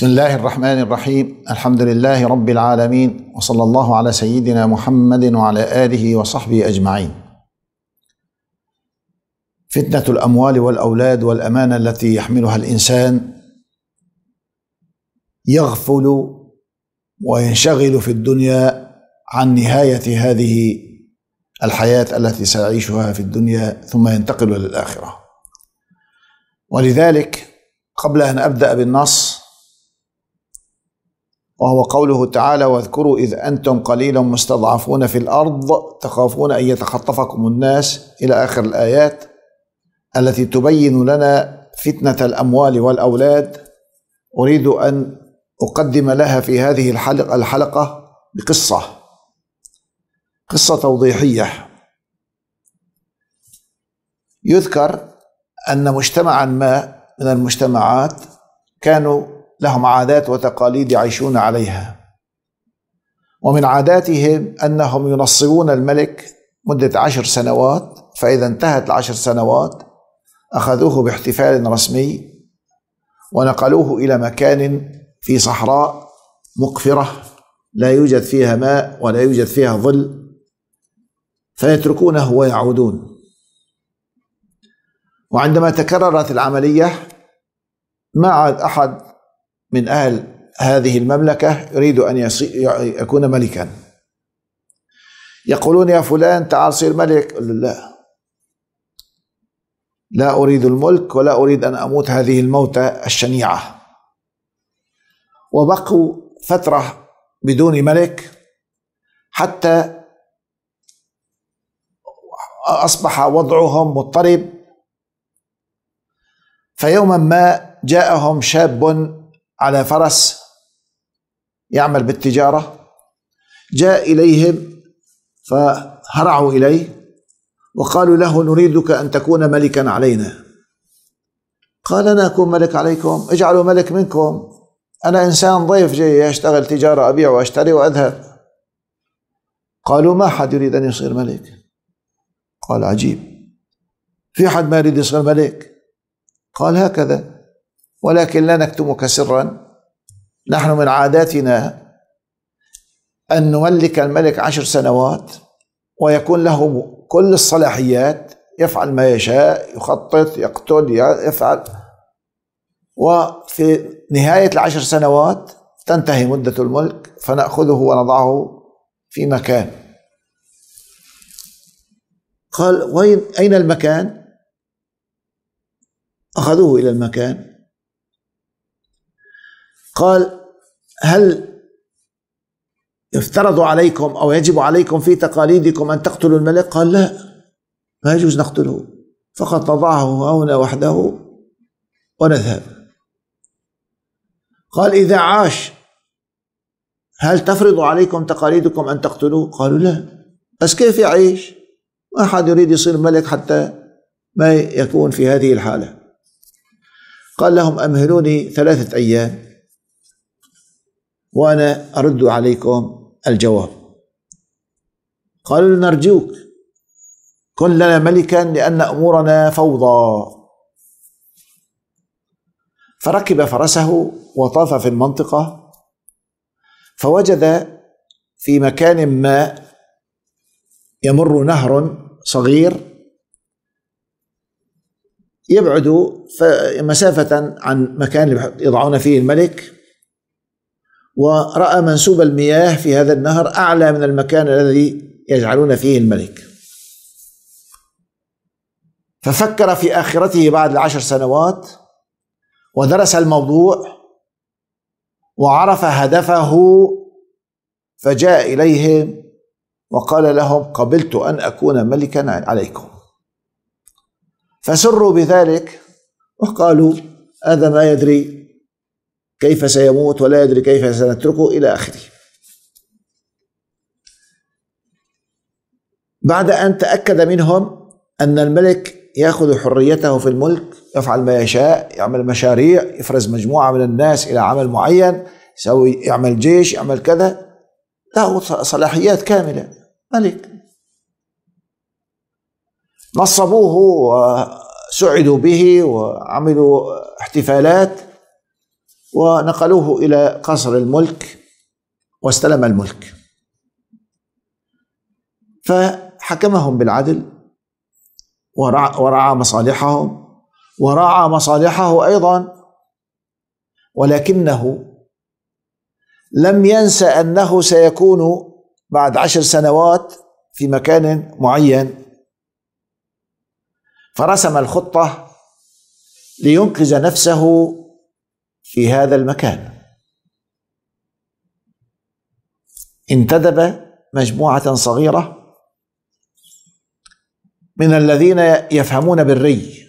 بسم الله الرحمن الرحيم الحمد لله رب العالمين وصلى الله على سيدنا محمد وعلى اله وصحبه اجمعين فتنه الاموال والاولاد والامانه التي يحملها الانسان يغفل وينشغل في الدنيا عن نهايه هذه الحياه التي سيعيشها في الدنيا ثم ينتقل للاخره ولذلك قبل ان ابدا بالنص وهو قوله تعالى واذكروا إذ أنتم قليلا مستضعفون في الأرض تخافون أن يتخطفكم الناس إلى آخر الآيات التي تبين لنا فتنة الأموال والأولاد أريد أن أقدم لها في هذه الحلقة, الحلقة بقصة قصة توضيحية يذكر أن مجتمعا ما من المجتمعات كانوا لهم عادات وتقاليد يعيشون عليها ومن عاداتهم أنهم ينصبون الملك مدة عشر سنوات فإذا انتهت العشر سنوات أخذوه باحتفال رسمي ونقلوه إلى مكان في صحراء مقفرة لا يوجد فيها ماء ولا يوجد فيها ظل فيتركونه ويعودون وعندما تكررت العملية ما عاد أحد من أهل هذه المملكة يريد أن يكون ملكا يقولون يا فلان تعال صير ملك لا لا أريد الملك ولا أريد أن أموت هذه الموتة الشنيعة وبقوا فترة بدون ملك حتى أصبح وضعهم مضطرب فيوما ما جاءهم شاب على فرس يعمل بالتجارة جاء إليهم فهرعوا إليه وقالوا له نريدك أن تكون ملكا علينا قال أنا أكون ملك عليكم اجعلوا ملك منكم أنا إنسان ضيف جاي أشتغل تجارة أبيع وأشتري وأذهب قالوا ما حد يريد أن يصير ملك قال عجيب في حد ما يريد يصير ملك قال هكذا ولكن لا نكتمك سرا نحن من عاداتنا أن نملك الملك عشر سنوات ويكون له كل الصلاحيات يفعل ما يشاء يخطط يقتل يفعل وفي نهاية العشر سنوات تنتهي مدة الملك فنأخذه ونضعه في مكان قال وين أين المكان أخذوه إلى المكان قال هل يفترض عليكم أو يجب عليكم في تقاليدكم أن تقتلوا الملك قال لا ما يجوز نقتله فقط نضعه هنا وحده ونذهب قال إذا عاش هل تفرض عليكم تقاليدكم أن تقتلوه قالوا لا بس كيف يعيش ما أحد يريد يصير ملك حتى ما يكون في هذه الحالة قال لهم أمهلوني ثلاثة أيام وأنا أرد عليكم الجواب قالوا نرجوك كن لنا ملكا لأن أمورنا فوضى فركب فرسه وطاف في المنطقة فوجد في مكان ما يمر نهر صغير يبعد مسافة عن مكان يضعون فيه الملك ورأى منسوب المياه في هذا النهر أعلى من المكان الذي يجعلون فيه الملك ففكر في آخرته بعد العشر سنوات ودرس الموضوع وعرف هدفه فجاء إليهم وقال لهم قبلت أن أكون ملكا عليكم فسروا بذلك وقالوا هذا ما يدري كيف سيموت ولا يدري كيف سنتركه إلى آخره بعد أن تأكد منهم أن الملك ياخذ حريته في الملك يفعل ما يشاء يعمل مشاريع يفرز مجموعه من الناس الى عمل معين يسوي يعمل جيش يعمل كذا له صلاحيات كامله ملك نصبوه وسعدوا به وعملوا احتفالات ونقلوه إلى قصر الملك واستلم الملك فحكمهم بالعدل ورعى مصالحهم ورعى مصالحه أيضا ولكنه لم ينس أنه سيكون بعد عشر سنوات في مكان معين فرسم الخطة لينقذ نفسه في هذا المكان انتدب مجموعة صغيرة من الذين يفهمون بالري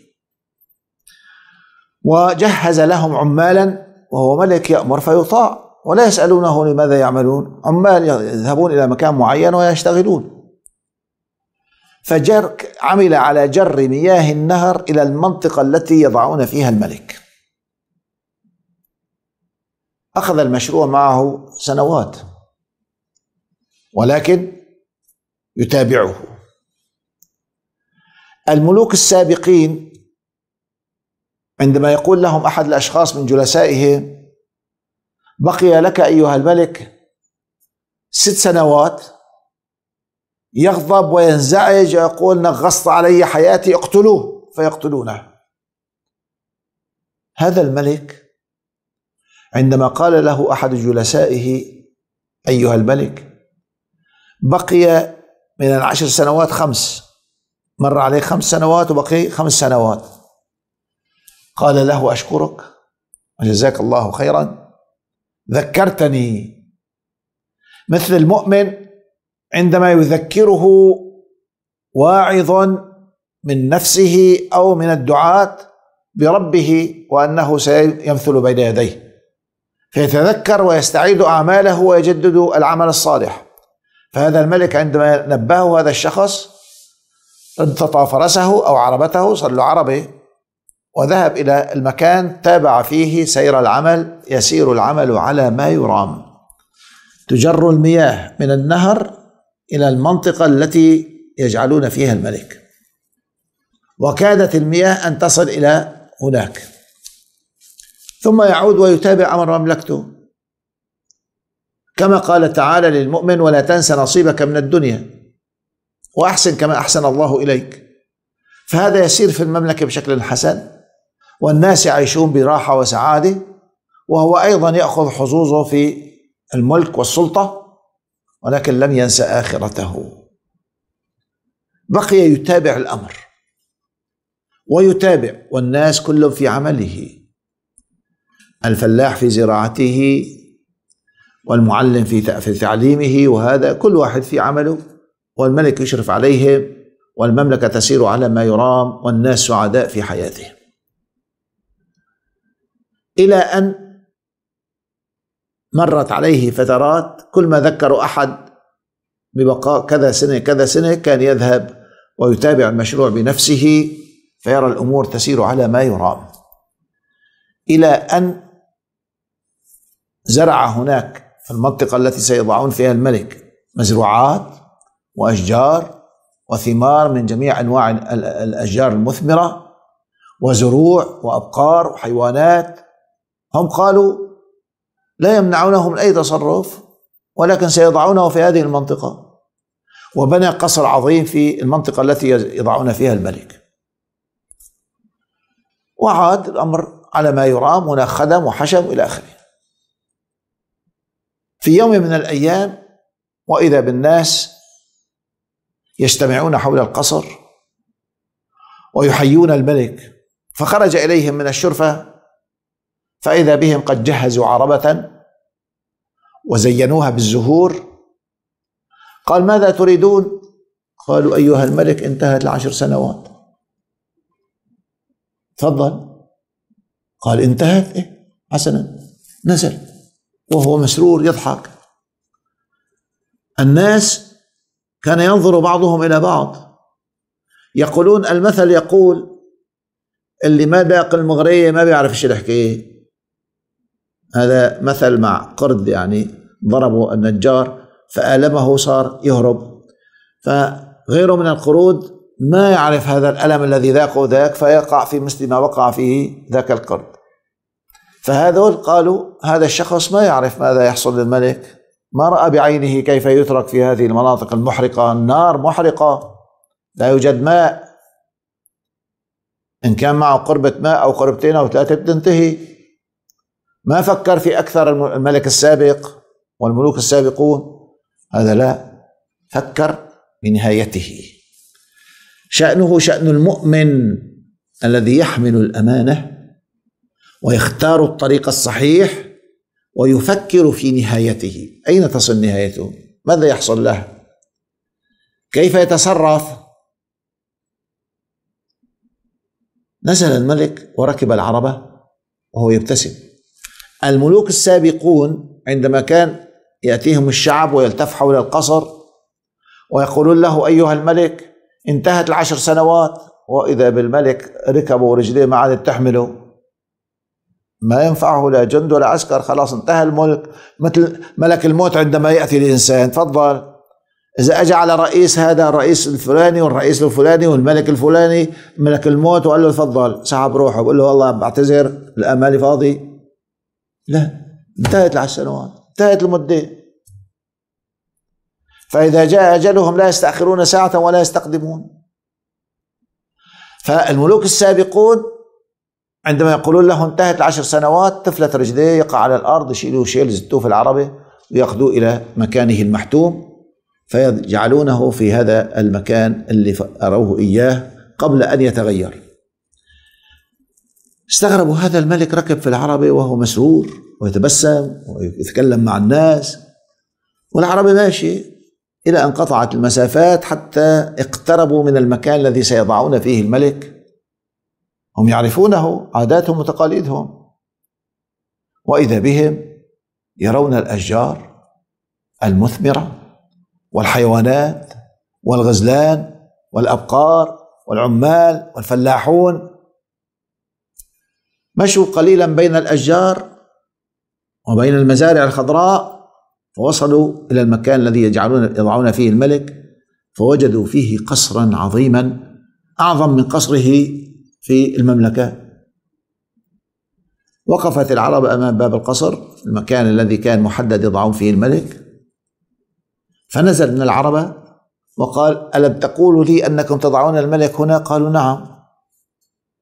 وجهز لهم عمالا وهو ملك يأمر فيطاع ولا يسألونه لماذا يعملون عمال يذهبون إلى مكان معين ويشتغلون فجر عمل على جر مياه النهر إلى المنطقة التي يضعون فيها الملك أخذ المشروع معه سنوات ولكن يتابعه الملوك السابقين عندما يقول لهم أحد الأشخاص من جلسائه بقي لك أيها الملك ست سنوات يغضب وينزعج ويقول نغصت علي حياتي اقتلوه فيقتلونه هذا الملك عندما قال له احد جلسائه ايها الملك بقي من العشر سنوات خمس مر عليه خمس سنوات وبقي خمس سنوات قال له اشكرك وجزاك الله خيرا ذكرتني مثل المؤمن عندما يذكره واعظ من نفسه او من الدعاه بربه وانه سيمثل بين يديه فيتذكر ويستعيد أعماله ويجدد العمل الصالح فهذا الملك عندما نبهه هذا الشخص انتطى فرسه أو عربته صار له عربة وذهب إلى المكان تابع فيه سير العمل يسير العمل على ما يرام تجر المياه من النهر إلى المنطقة التي يجعلون فيها الملك وكادت المياه أن تصل إلى هناك ثم يعود ويتابع امر مملكته كما قال تعالى للمؤمن ولا تنس نصيبك من الدنيا واحسن كما احسن الله اليك فهذا يسير في المملكه بشكل حسن والناس يعيشون براحه وسعاده وهو ايضا ياخذ حظوظه في الملك والسلطه ولكن لم ينسى اخرته بقي يتابع الامر ويتابع والناس كلهم في عمله الفلاح في زراعته والمعلم في في تعليمه وهذا كل واحد في عمله والملك يشرف عليهم والمملكة تسير على ما يرام والناس سعداء في حياتهم إلى أن مرت عليه فترات كل ما ذكروا أحد ببقاء كذا سنة كذا سنة كان يذهب ويتابع المشروع بنفسه فيرى الأمور تسير على ما يرام إلى أن زرع هناك في المنطقة التي سيضعون فيها الملك مزروعات وأشجار وثمار من جميع أنواع الأشجار المثمرة وزروع وأبقار وحيوانات هم قالوا لا يمنعونهم أي تصرف ولكن سيضعونه في هذه المنطقة وبنى قصر عظيم في المنطقة التي يضعون فيها الملك وعاد الأمر على ما يرام هنا خدم وحشم إلى آخره في يوم من الايام واذا بالناس يجتمعون حول القصر ويحيون الملك فخرج اليهم من الشرفه فاذا بهم قد جهزوا عربه وزينوها بالزهور قال ماذا تريدون قالوا ايها الملك انتهت العشر سنوات تفضل قال انتهت إيه؟ حسنا نزل وهو مسرور يضحك الناس كان ينظر بعضهم إلى بعض يقولون المثل يقول اللي ما باق المغرية ما بيعرف ايش يحكيه هذا مثل مع قرد يعني ضربه النجار فألمه صار يهرب فغيره من القرود ما يعرف هذا الألم الذي ذاقه ذاك فيقع في مثل ما وقع فيه ذاك القرد فهذول قالوا هذا الشخص ما يعرف ماذا يحصل للملك ما رأى بعينه كيف يترك في هذه المناطق المحرقة النار محرقة لا يوجد ماء إن كان معه قربة ماء أو قربتين أو ثلاثة بتنتهي ما فكر في أكثر الملك السابق والملوك السابقون هذا لا فكر بنهايته شأنه شأن المؤمن الذي يحمل الأمانة ويختار الطريق الصحيح ويفكر في نهايته أين تصل نهايته ماذا يحصل له كيف يتصرف نزل الملك وركب العربة وهو يبتسم الملوك السابقون عندما كان يأتيهم الشعب ويلتف حول القصر ويقولون له أيها الملك انتهت العشر سنوات وإذا بالملك ركبوا رجليه ما عادت تحمله ما ينفعه لا جند ولا عسكر خلاص انتهى الملك مثل ملك الموت عندما يأتي الإنسان تفضل إذا أجى على رئيس هذا الرئيس الفلاني والرئيس الفلاني والملك الفلاني ملك الموت وقال له تفضل سحب روحه بقول له والله بعتذر الأمالي فاضي لا انتهت العشر سنوات انتهت المدة فإذا جاء أجلهم لا يستأخرون ساعة ولا يستقدمون فالملوك السابقون عندما يقولون له انتهت العشر سنوات طفلة رجليه يقع على الأرض يشيلوه شيل زتوه في العربة ويأخذوه إلى مكانه المحتوم فيجعلونه في هذا المكان اللي أروه إياه قبل أن يتغير استغربوا هذا الملك ركب في العربة وهو مسرور ويتبسم ويتكلم مع الناس والعربة ماشي إلى أن قطعت المسافات حتى اقتربوا من المكان الذي سيضعون فيه الملك هم يعرفونه عاداتهم وتقاليدهم واذا بهم يرون الاشجار المثمره والحيوانات والغزلان والابقار والعمال والفلاحون مشوا قليلا بين الاشجار وبين المزارع الخضراء فوصلوا الى المكان الذي يجعلون يضعون فيه الملك فوجدوا فيه قصرا عظيما اعظم من قصره في المملكة وقفت العرب أمام باب القصر المكان الذي كان محدد يضعون فيه الملك فنزل من العربة وقال ألم تقولوا لي أنكم تضعون الملك هنا قالوا نعم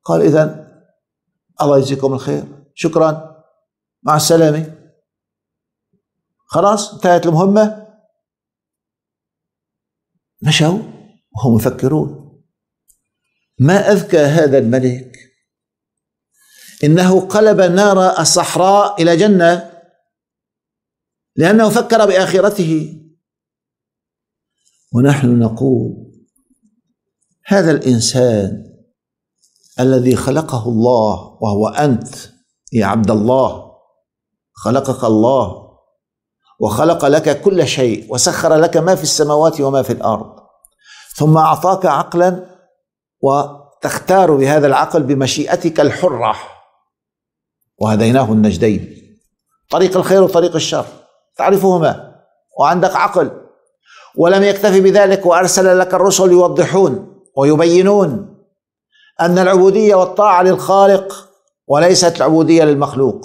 قال إذا الله يجزيكم الخير شكرا مع السلامة خلاص انتهت المهمة مشوا وهم يفكرون ما أذكى هذا الملك إنه قلب نار الصحراء إلى جنة لأنه فكر بآخرته ونحن نقول هذا الإنسان الذي خلقه الله وهو أنت يا عبد الله خلقك الله وخلق لك كل شيء وسخر لك ما في السماوات وما في الأرض ثم أعطاك عقلا وتختار بهذا العقل بمشيئتك الحرة وهديناه النجدين طريق الخير وطريق الشر تعرفهما وعندك عقل ولم يكتف بذلك وأرسل لك الرسل يوضحون ويبينون أن العبودية والطاعة للخالق وليست العبودية للمخلوق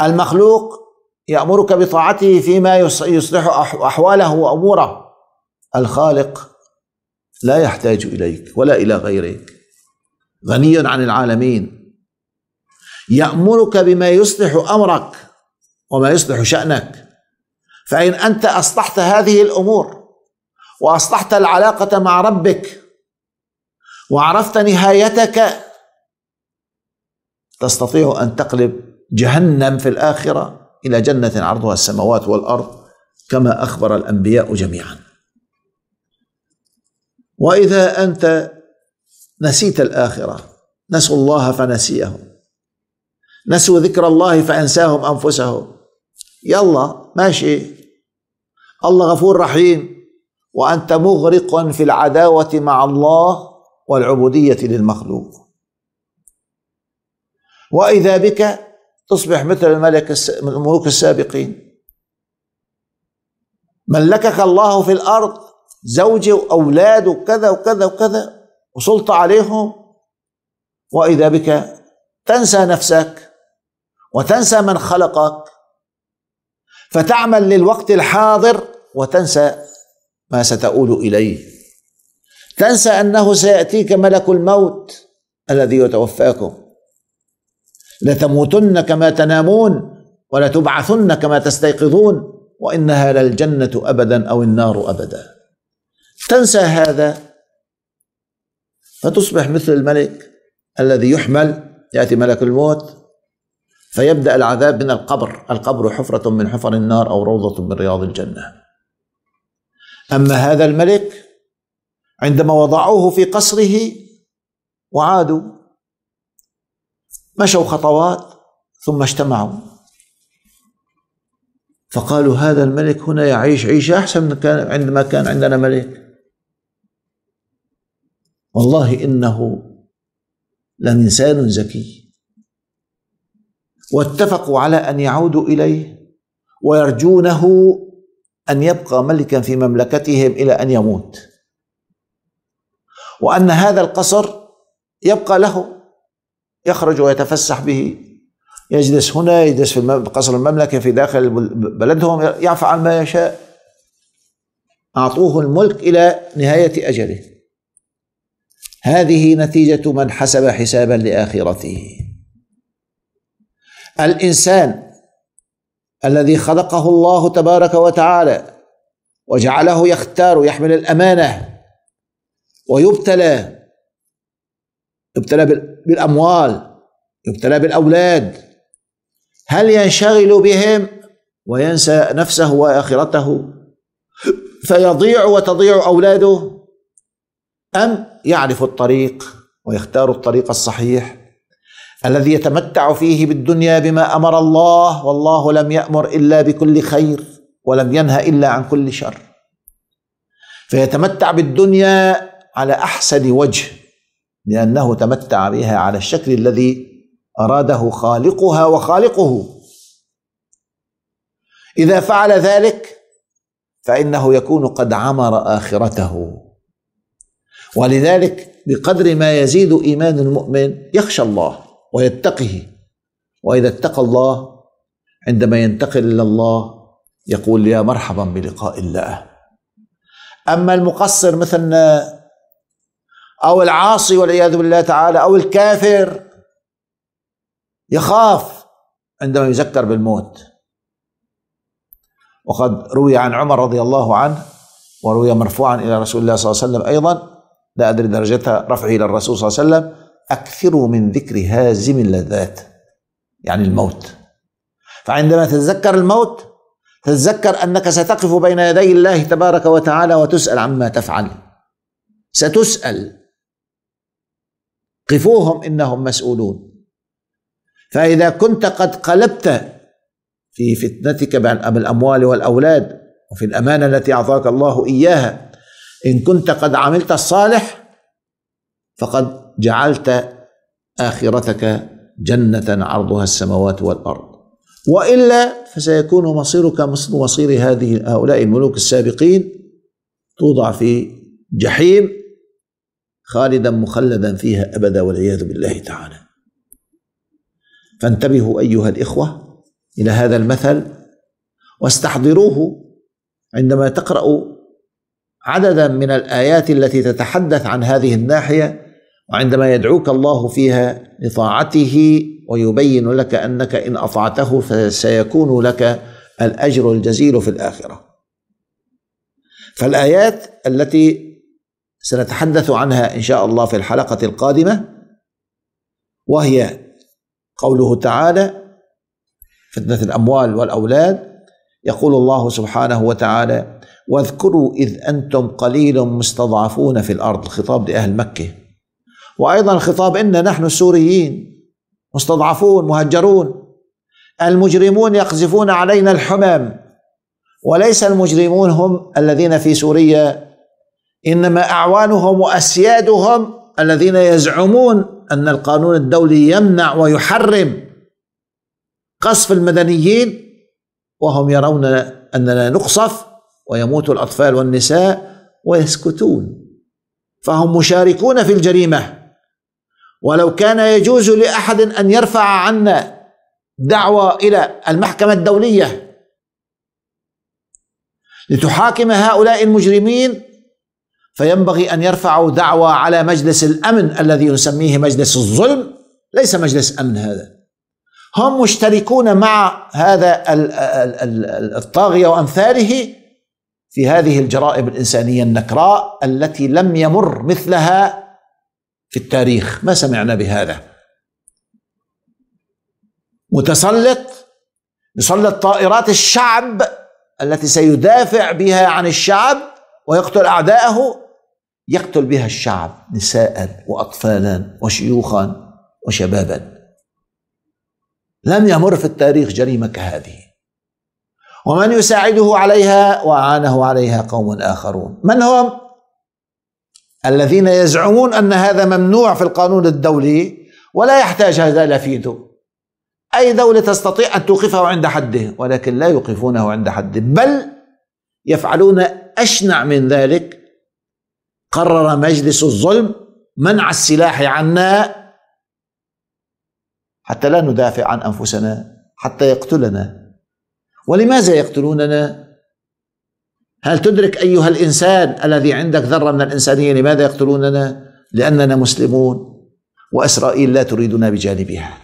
المخلوق يأمرك بطاعته فيما يصلح أحواله وأموره الخالق لا يحتاج إليك ولا إلى غيرك غني عن العالمين يأمرك بما يصلح أمرك وما يصلح شأنك فإن أنت أصلحت هذه الأمور وأصلحت العلاقة مع ربك وعرفت نهايتك تستطيع أن تقلب جهنم في الآخرة إلى جنة عرضها السماوات والأرض كما أخبر الأنبياء جميعاً واذا انت نسيت الاخره نسوا الله فنسيهم نسوا ذكر الله فانساهم انفسهم يلا ماشي الله غفور رحيم وانت مغرق في العداوه مع الله والعبوديه للمخلوق واذا بك تصبح مثل الملك الملوك السابقين ملكك الله في الارض زوجه وأولاد وكذا وكذا وكذا وسلطة عليهم وإذا بك تنسى نفسك وتنسى من خلقك فتعمل للوقت الحاضر وتنسى ما ستؤول إليه تنسى أنه سيأتيك ملك الموت الذي يتوفاكم لتموتن كما تنامون ولتبعثن كما تستيقظون وإنها للجنة أبدا أو النار أبدا تنسى هذا فتصبح مثل الملك الذي يحمل يأتي ملك الموت فيبدأ العذاب من القبر القبر حفرة من حفر النار أو روضة من رياض الجنة أما هذا الملك عندما وضعوه في قصره وعادوا مشوا خطوات ثم اجتمعوا فقالوا هذا الملك هنا يعيش عيشة أحسن من كان عندما كان عندنا ملك والله انه لانسان ذكي واتفقوا على ان يعودوا اليه ويرجونه ان يبقى ملكا في مملكتهم الى ان يموت وان هذا القصر يبقى له يخرج ويتفسح به يجلس هنا يجلس في قصر المملكه في داخل بلدهم يفعل ما يشاء اعطوه الملك الى نهايه اجله هذه نتيجة من حسب حسابا لآخرته الإنسان الذي خلقه الله تبارك وتعالى وجعله يختار يحمل الأمانة ويبتلى يبتلى بالأموال يبتلى بالأولاد هل ينشغل بهم وينسى نفسه وآخرته فيضيع وتضيع أولاده أم يعرف الطريق ويختار الطريق الصحيح الذي يتمتع فيه بالدنيا بما امر الله والله لم يامر الا بكل خير ولم ينهى الا عن كل شر فيتمتع بالدنيا على احسن وجه لانه تمتع بها على الشكل الذي اراده خالقها وخالقه اذا فعل ذلك فانه يكون قد عمر اخرته ولذلك بقدر ما يزيد إيمان المؤمن يخشى الله ويتقه وإذا اتقى الله عندما ينتقل إلى الله يقول يا مرحبا بلقاء الله أما المقصر مثلنا أو العاصي والعياذ بالله تعالى أو الكافر يخاف عندما يذكر بالموت وقد روي عن عمر رضي الله عنه وروي مرفوعا إلى رسول الله صلى الله عليه وسلم أيضا لا أدري درجتها رفعه إلى الرسول صلى الله عليه وسلم أكثروا من ذكر هازم اللذات يعني الموت فعندما تتذكر الموت تتذكر أنك ستقف بين يدي الله تبارك وتعالى وتسأل عما تفعل ستسأل قفوهم إنهم مسؤولون فإذا كنت قد قلبت في فتنتك بالأموال والأولاد وفي الأمانة التي أعطاك الله إياها إن كنت قد عملت الصالح فقد جعلت آخرتك جنة عرضها السماوات والأرض وإلا فسيكون مصيرك مثل مصير هذه هؤلاء الملوك السابقين توضع في جحيم خالدا مخلدا فيها أبدا والعياذ بالله تعالى فانتبهوا أيها الإخوة إلى هذا المثل واستحضروه عندما تقرأ عددا من الآيات التي تتحدث عن هذه الناحية وعندما يدعوك الله فيها لطاعته ويبين لك أنك إن أطعته فسيكون لك الأجر الجزيل في الآخرة فالآيات التي سنتحدث عنها إن شاء الله في الحلقة القادمة وهي قوله تعالى فتنة الأموال والأولاد يقول الله سبحانه وتعالى واذكروا إذ أنتم قليل مستضعفون في الأرض الخطاب لأهل مكة وأيضا الخطاب إن نحن السوريين مستضعفون مهجرون المجرمون يقذفون علينا الحمام وليس المجرمون هم الذين في سوريا إنما أعوانهم وأسيادهم الذين يزعمون أن القانون الدولي يمنع ويحرم قصف المدنيين وهم يرون أننا نقصف ويموت الاطفال والنساء ويسكتون فهم مشاركون في الجريمه ولو كان يجوز لاحد ان يرفع عنا دعوى الى المحكمه الدوليه لتحاكم هؤلاء المجرمين فينبغي ان يرفعوا دعوى على مجلس الامن الذي نسميه مجلس الظلم ليس مجلس امن هذا هم مشتركون مع هذا الطاغيه وامثاله في هذه الجرائم الانسانيه النكراء التي لم يمر مثلها في التاريخ ما سمعنا بهذا متسلط يسلط طائرات الشعب التي سيدافع بها عن الشعب ويقتل اعداءه يقتل بها الشعب نساء واطفالا وشيوخا وشبابا لم يمر في التاريخ جريمه كهذه ومن يساعده عليها وأعانه عليها قوم آخرون من هم؟ الذين يزعمون أن هذا ممنوع في القانون الدولي ولا يحتاج هذا لفيده فيتو أي دولة تستطيع أن توقفه عند حده ولكن لا يوقفونه عند حده بل يفعلون أشنع من ذلك قرر مجلس الظلم منع السلاح عنا حتى لا ندافع عن أنفسنا حتى يقتلنا ولماذا يقتلوننا هل تدرك أيها الإنسان الذي عندك ذرة من الإنسانية لماذا يقتلوننا لأننا مسلمون وإسرائيل لا تريدنا بجانبها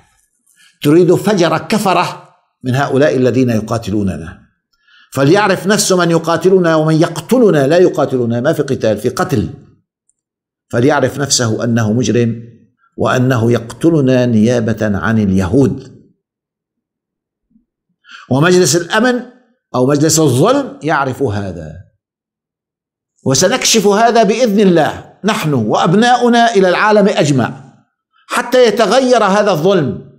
تريد فجر كفرة من هؤلاء الذين يقاتلوننا فليعرف نفس من يقاتلنا ومن يقتلنا لا يقاتلنا ما في قتال في قتل فليعرف نفسه أنه مجرم وأنه يقتلنا نيابة عن اليهود ومجلس الأمن أو مجلس الظلم يعرف هذا وسنكشف هذا بإذن الله نحن وأبناؤنا إلى العالم أجمع حتى يتغير هذا الظلم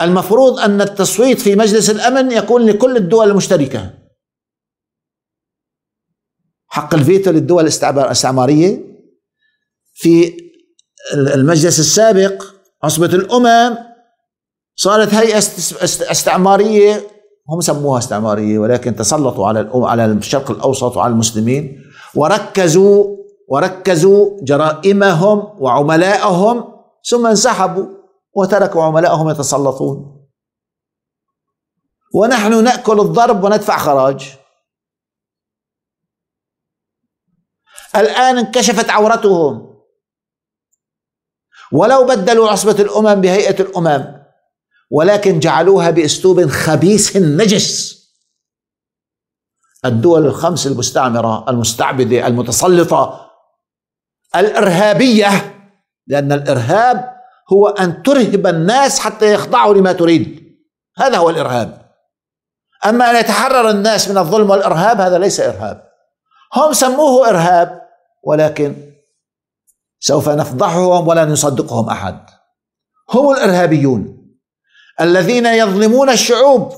المفروض أن التصويت في مجلس الأمن يكون لكل الدول المشتركة حق الفيتو للدول الاستعمارية في المجلس السابق عصبة الأمم صارت هيئة استعمارية هم سموها استعمارية ولكن تسلطوا على الأم على الشرق الأوسط وعلى المسلمين وركزوا وركزوا جرائمهم وعملائهم ثم انسحبوا وتركوا عملائهم يتسلطون ونحن نأكل الضرب وندفع خراج الآن انكشفت عورتهم ولو بدلوا عصبة الأمم بهيئة الأمم ولكن جعلوها باسلوب خبيث نجس الدول الخمس المستعمره المستعبده المتسلطه الارهابيه لان الارهاب هو ان ترهب الناس حتى يخضعوا لما تريد هذا هو الارهاب اما ان يتحرر الناس من الظلم والارهاب هذا ليس ارهاب هم سموه ارهاب ولكن سوف نفضحهم ولا نصدقهم احد هم الارهابيون الذين يظلمون الشعوب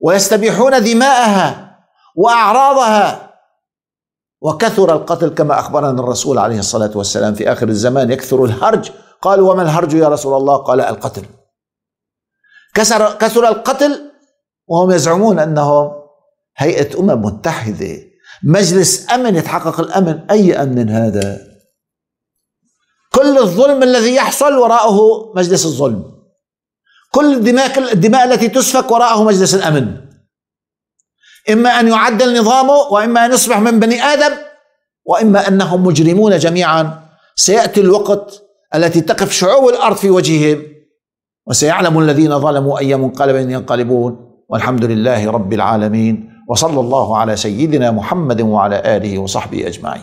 ويستبيحون دماءها واعراضها وكثر القتل كما اخبرنا الرسول عليه الصلاه والسلام في اخر الزمان يكثر الهرج قالوا وما الهرج يا رسول الله قال القتل كسر كثر القتل وهم يزعمون انهم هيئه امم متحده مجلس امن يتحقق الامن اي امن هذا كل الظلم الذي يحصل وراءه مجلس الظلم كل الدماء, الدماء التي تسفك وراءه مجلس الامن إما أن يعدل نظامه وإما أن يصبح من بني آدم وإما أنهم مجرمون جميعا سيأتي الوقت التي تقف شعوب الأرض في وجههم وسيعلم الذين ظلموا أي منقلب ينقلبون والحمد لله رب العالمين وصلى الله على سيدنا محمد وعلى آله وصحبه أجمعين